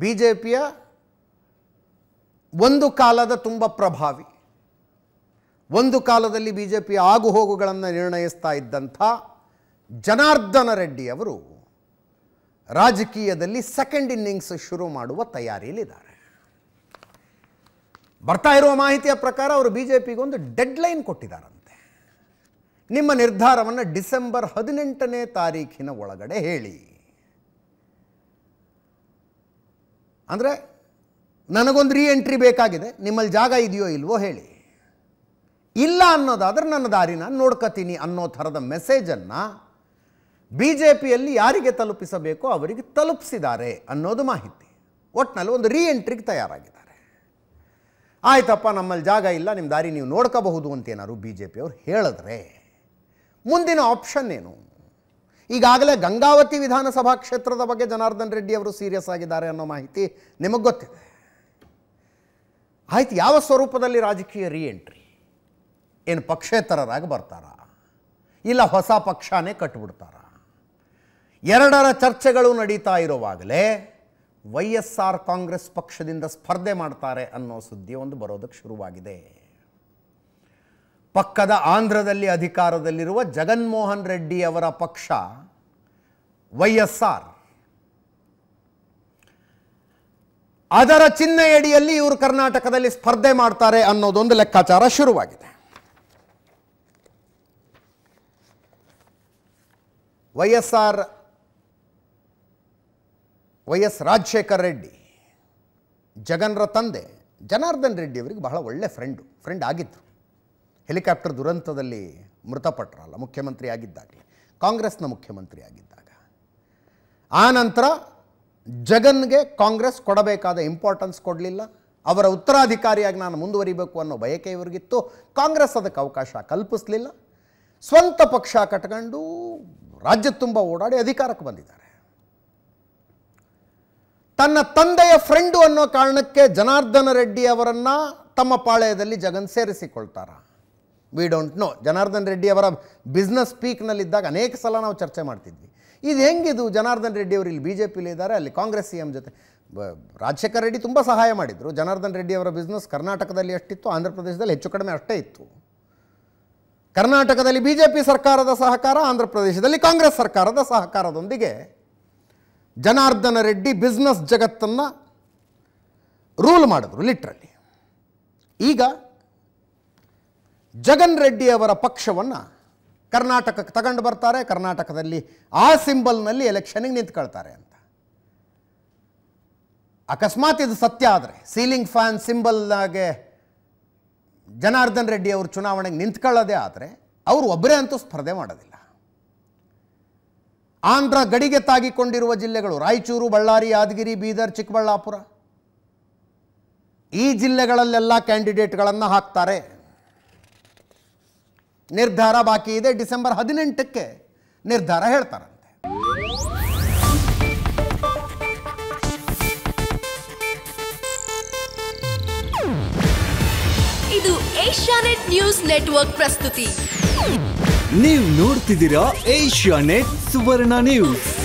B J ಪಿಯ ಒಂದು ಕಾಲದ ತುಂಬ ಪ್ರಭಾವಿ ಒಂದು ಕಾಲದಲ್ಲಿ ಬಿ ಜೆ ಪಿ ಆಗುಹೋಗುಗಳನ್ನು ನಿರ್ಣಯಿಸ್ತಾ ಇದ್ದಂಥ ಜನಾರ್ದನ ರೆಡ್ಡಿ ಅವರು ರಾಜಕೀಯದಲ್ಲಿ ಸೆಕೆಂಡ್ ಇನ್ನಿಂಗ್ಸ್ ಶುರು ಮಾಡುವ ತಯಾರಿಯಲ್ಲಿದ್ದಾರೆ ಬರ್ತಾ ಇರುವ ಮಾಹಿತಿಯ ಪ್ರಕಾರ ಅವರು ಬಿ ಜೆ ಪಿಗೊಂದು ಡೆಡ್ಲೈನ್ ಕೊಟ್ಟಿದ್ದಾರಂತೆ ನಿಮ್ಮ ನಿರ್ಧಾರವನ್ನು ಡಿಸೆಂಬರ್ ಹದಿನೆಂಟನೇ ತಾರೀಖಿನ ಒಳಗಡೆ ಹೇಳಿ ಅಂದರೆ ನನಗೊಂದು ರೀ ಎಂಟ್ರಿ ಬೇಕಾಗಿದೆ ನಿಮ್ಮಲ್ಲಿ ಜಾಗ ಇದೆಯೋ ಇಲ್ವೋ ಹೇಳಿ ಇಲ್ಲ ಅನ್ನೋದಾದ್ರೆ ನನ್ನ ದಾರಿನ ನೋಡ್ಕೋತೀನಿ ಅನ್ನೋ ಥರದ ಮೆಸೇಜನ್ನು ಬಿ ಜೆ ಪಿಯಲ್ಲಿ ಯಾರಿಗೆ ತಲುಪಿಸಬೇಕೋ ಅವರಿಗೆ ತಲುಪಿಸಿದ್ದಾರೆ ಅನ್ನೋದು ಮಾಹಿತಿ ಒಟ್ಟಿನಲ್ಲಿ ಒಂದು ರೀ ಎಂಟ್ರಿಗೆ ತಯಾರಾಗಿದ್ದಾರೆ ಆಯ್ತಪ್ಪ ನಮ್ಮಲ್ಲಿ ಜಾಗ ಇಲ್ಲ ನಿಮ್ಮ ದಾರಿ ನೀವು ನೋಡ್ಕೋಬಹುದು ಅಂತೇನಾದ್ರು ಬಿ ಜೆ ಪಿಯವ್ರು ಹೇಳಿದ್ರೆ ಮುಂದಿನ ಆಪ್ಷನ್ ಏನು ಈಗಾಗಲೇ ಗಂಗಾವತಿ ವಿಧಾನಸಭಾ ಕ್ಷೇತ್ರದ ಬಗ್ಗೆ ಜನಾರ್ದನ್ ರೆಡ್ಡಿ ಅವರು ಸೀರಿಯಸ್ ಆಗಿದ್ದಾರೆ ಅನ್ನೋ ಮಾಹಿತಿ ನಿಮಗೆ ಗೊತ್ತಿದೆ ಆಯ್ತು ಯಾವ ಸ್ವರೂಪದಲ್ಲಿ ರಾಜಕೀಯ ರೀ ಎಂಟ್ರಿ ಏನು ಪಕ್ಷೇತರರಾಗಿ ಬರ್ತಾರಾ ಇಲ್ಲ ಹೊಸ ಪಕ್ಷನೇ ಕಟ್ಬಿಡ್ತಾರ ಎರಡರ ಚರ್ಚೆಗಳು ನಡೀತಾ ಇರುವಾಗಲೇ ವೈ ಎಸ್ ಆರ್ ಕಾಂಗ್ರೆಸ್ ಪಕ್ಷದಿಂದ ಸ್ಪರ್ಧೆ ಮಾಡ್ತಾರೆ ಅನ್ನೋ ಸುದ್ದಿ ಒಂದು ಬರೋದಕ್ಕೆ ಶುರುವಾಗಿದೆ ಪಕ್ಕದ ಆಂಧ್ರದಲ್ಲಿ ಅಧಿಕಾರದಲ್ಲಿರುವ ಜಗನ್ಮೋಹನ್ ರೆಡ್ಡಿ ಅವರ ಪಕ್ಷ ವೈಎಸ್ಆರ್ ಅದರ ಚಿಹ್ನೆಯಡಿಯಲ್ಲಿ ಇವರು ಕರ್ನಾಟಕದಲ್ಲಿ ಸ್ಪರ್ಧೆ ಮಾಡ್ತಾರೆ ಅನ್ನೋದೊಂದು ಲೆಕ್ಕಾಚಾರ ಶುರುವಾಗಿದೆ Y Y S R Y S Rajashekhar Reddy ಜಗನ್ರ ತಂದೆ ಜನಾರ್ದನ್ ರೆಡ್ಡಿ ಅವರಿಗೆ ಬಹಳ ಒಳ್ಳೆ ಫ್ರೆಂಡು ಫ್ರೆಂಡ್ ಆಗಿದ್ದರು ಹೆಲಿಕಾಪ್ಟರ್ ದುರಂತದಲ್ಲಿ ಮೃತಪಟ್ಟರಲ್ಲ ಮುಖ್ಯಮಂತ್ರಿ ಆಗಿದ್ದಾಗಲೇ ಕಾಂಗ್ರೆಸ್ನ ಮುಖ್ಯಮಂತ್ರಿ ಆಗಿದ್ದಾಗ ಆ ನಂತರ ಜಗನ್ಗೆ ಕಾಂಗ್ರೆಸ್ ಕೊಡಬೇಕಾದ ಇಂಪಾರ್ಟೆನ್ಸ್ ಕೊಡಲಿಲ್ಲ ಅವರ ಉತ್ತರಾಧಿಕಾರಿಯಾಗಿ ನಾನು ಮುಂದುವರಿಬೇಕು ಅನ್ನೋ ಬಯಕೆ ಇವರಿಗಿತ್ತು ಕಾಂಗ್ರೆಸ್ ಅದಕ್ಕೆ ಅವಕಾಶ ಕಲ್ಪಿಸಲಿಲ್ಲ ಸ್ವಂತ ಪಕ್ಷ ಕಟ್ಕೊಂಡು ರಾಜ್ಯ ತುಂಬ ಓಡಾಡಿ ಅಧಿಕಾರಕ್ಕೆ ಬಂದಿದ್ದಾರೆ ತನ್ನ ತಂದೆಯ ಫ್ರೆಂಡು ಅನ್ನೋ ಕಾರಣಕ್ಕೆ ಜನಾರ್ದನ ರೆಡ್ಡಿ ಅವರನ್ನು ತಮ್ಮ ಪಾಳೆಯದಲ್ಲಿ ಜಗನ್ ಸೇರಿಸಿಕೊಳ್ತಾರ we don't know Janardhan Reddy ಅವರ ಬಿಸ್ನೆಸ್ ಪೀಕ್ನಲ್ಲಿದ್ದಾಗ ಅನೇಕ ಸಲ ನಾವು ಚರ್ಚೆ ಮಾಡ್ತಿದ್ವಿ ಇದು ಹೆಂಗಿದು ಜನಾರ್ದನ್ ರೆಡ್ಡಿ ಅವರು ಇಲ್ಲಿ ಬಿ ಜೆ ಪಿಲಿ ಇದ್ದಾರೆ ಅಲ್ಲಿ ಕಾಂಗ್ರೆಸ್ ಸಿ ಎಂ ಜೊತೆ ರಾಜಶೇಖರ್ ರೆಡ್ಡಿ ತುಂಬ ಸಹಾಯ ಮಾಡಿದರು ಜನಾರ್ದನ್ ರೆಡ್ಡಿ ಅವರ ಬಿಸ್ನೆಸ್ ಕರ್ನಾಟಕದಲ್ಲಿ ಎಷ್ಟಿತ್ತು ಆಂಧ್ರ ಪ್ರದೇಶದಲ್ಲಿ ಹೆಚ್ಚು ಕಡಿಮೆ ಅಷ್ಟೇ ಇತ್ತು ಕರ್ನಾಟಕದಲ್ಲಿ ಬಿ ಜೆ ಪಿ ಸರ್ಕಾರದ ಸಹಕಾರ ಆಂಧ್ರ ಪ್ರದೇಶದಲ್ಲಿ ಕಾಂಗ್ರೆಸ್ ಸರ್ಕಾರದ ಸಹಕಾರದೊಂದಿಗೆ ಜನಾರ್ದನ ರೆಡ್ಡಿ ಬಿಸ್ನೆಸ್ ಜಗತ್ತನ್ನು ರೂಲ್ ಮಾಡಿದ್ರು ಲಿಟ್ರಲಿ ಈಗ ಜಗನ್ ರೆಡ್ಡಿ ಅವರ ಪಕ್ಷವನ್ನು ಕರ್ನಾಟಕಕ್ಕೆ ತಗೊಂಡು ಬರ್ತಾರೆ ಕರ್ನಾಟಕದಲ್ಲಿ ಆ ಸಿಂಬಲ್ನಲ್ಲಿ ಎಲೆಕ್ಷನಿಗೆ ನಿಂತ್ಕೊಳ್ತಾರೆ ಅಂತ ಅಕಸ್ಮಾತ್ ಇದು ಸತ್ಯ ಆದರೆ ಸೀಲಿಂಗ್ ಫ್ಯಾನ್ ಸಿಂಬಲ್ನಾಗೆ ಜನಾರ್ದನ್ ರೆಡ್ಡಿ ಅವರು ಚುನಾವಣೆಗೆ ನಿಂತ್ಕೊಳ್ಳೋದೇ ಆದರೆ ಅವರು ಒಬ್ಬರೇ ಅಂತೂ ಸ್ಪರ್ಧೆ ಮಾಡೋದಿಲ್ಲ ಆಂಧ್ರ ಗಡಿಗೆ ತಾಗಿಕೊಂಡಿರುವ ಜಿಲ್ಲೆಗಳು ರಾಯಚೂರು ಬಳ್ಳಾರಿ ಯಾದಗಿರಿ ಬೀದರ್ ಚಿಕ್ಕಬಳ್ಳಾಪುರ ಈ ಜಿಲ್ಲೆಗಳಲ್ಲೆಲ್ಲ ಕ್ಯಾಂಡಿಡೇಟ್ಗಳನ್ನು ಹಾಕ್ತಾರೆ ನಿರ್ಧಾರ ಬಾಕಿ ಇದೆ ಡಿಸೆಂಬರ್ ಹದಿನೆಂಟಕ್ಕೆ ನಿರ್ಧಾರ ಹೇಳ್ತಾರಂತೆ ಇದು ಏಷ್ಯಾನೆಟ್ ನ್ಯೂಸ್ ನೆಟ್ವರ್ಕ್ ಪ್ರಸ್ತುತಿ ನೀವು ನೋಡ್ತಿದ್ದೀರಾ ಏಷ್ಯಾನೆಟ್ ಸುವರ್ಣ ನ್ಯೂಸ್